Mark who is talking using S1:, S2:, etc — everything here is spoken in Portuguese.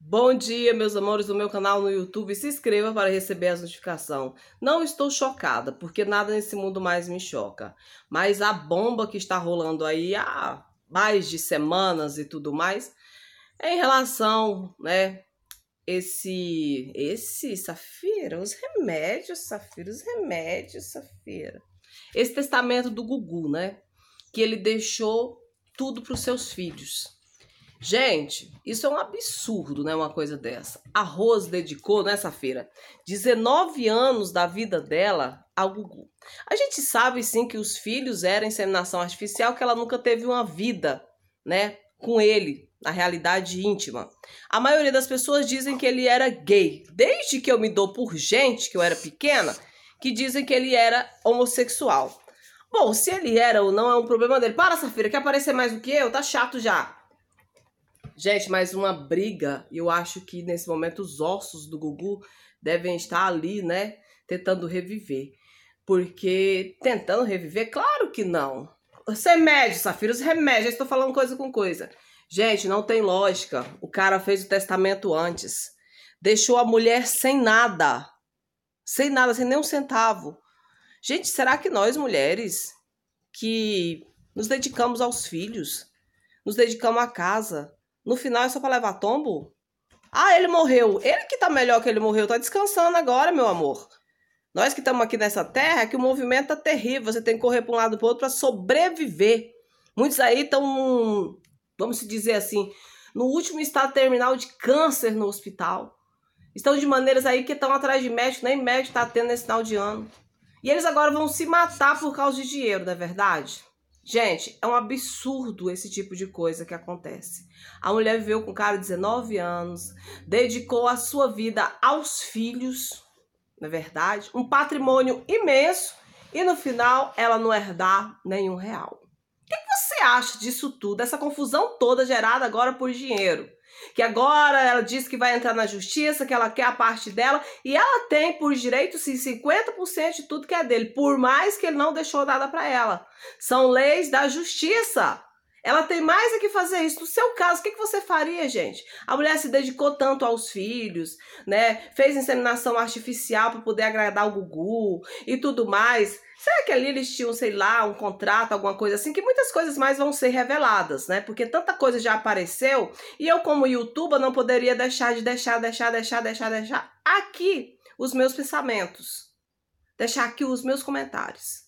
S1: Bom dia, meus amores do meu canal no YouTube. Se inscreva para receber as notificações. Não estou chocada, porque nada nesse mundo mais me choca. Mas a bomba que está rolando aí há mais de semanas e tudo mais, é em relação, né, esse esse Safira, os remédios, Safira, os remédios, Safira. Esse testamento do Gugu, né, que ele deixou tudo para os seus filhos. Gente, isso é um absurdo, né? Uma coisa dessa. A Rose dedicou nessa feira 19 anos da vida dela ao Gugu. A gente sabe sim que os filhos eram inseminação artificial, que ela nunca teve uma vida, né? Com ele, na realidade íntima. A maioria das pessoas dizem que ele era gay. Desde que eu me dou por gente, que eu era pequena, que dizem que ele era homossexual. Bom, se ele era ou não é um problema dele. Para, Safira, quer aparecer mais do que eu? Tá chato já. Gente, mais uma briga. Eu acho que nesse momento os ossos do Gugu devem estar ali, né? Tentando reviver. Porque tentando reviver, claro que não. Os remédios, Safira, os remédios. Eu estou falando coisa com coisa. Gente, não tem lógica. O cara fez o testamento antes. Deixou a mulher sem nada. Sem nada, sem nem um centavo. Gente, será que nós mulheres que nos dedicamos aos filhos, nos dedicamos à casa, no final é só pra levar tombo? Ah, ele morreu. Ele que tá melhor que ele morreu. Tá descansando agora, meu amor. Nós que estamos aqui nessa terra, é que o movimento tá terrível. Você tem que correr para um lado para outro para sobreviver. Muitos aí estão, vamos dizer assim, no último estado terminal de câncer no hospital. Estão de maneiras aí que estão atrás de médico, nem médico está tendo nesse final de ano. E eles agora vão se matar por causa de dinheiro, não é verdade? Gente, é um absurdo esse tipo de coisa que acontece. A mulher viveu com o cara 19 anos, dedicou a sua vida aos filhos, na é verdade, um patrimônio imenso e no final ela não herdar nenhum real. O que você acha disso tudo, essa confusão toda gerada agora por dinheiro? Que agora ela disse que vai entrar na justiça, que ela quer a parte dela, e ela tem por direito sim 50% de tudo que é dele, por mais que ele não deixou nada para ela. São leis da justiça. Ela tem mais a que fazer isso. No seu caso, o que, que você faria, gente? A mulher se dedicou tanto aos filhos, né? Fez inseminação artificial para poder agradar o Gugu e tudo mais. Será que ali eles tinham, sei lá, um contrato, alguma coisa assim? Que muitas coisas mais vão ser reveladas, né? Porque tanta coisa já apareceu e eu, como youtuber, não poderia deixar de deixar, deixar, deixar, deixar, deixar aqui os meus pensamentos. Deixar aqui os meus comentários.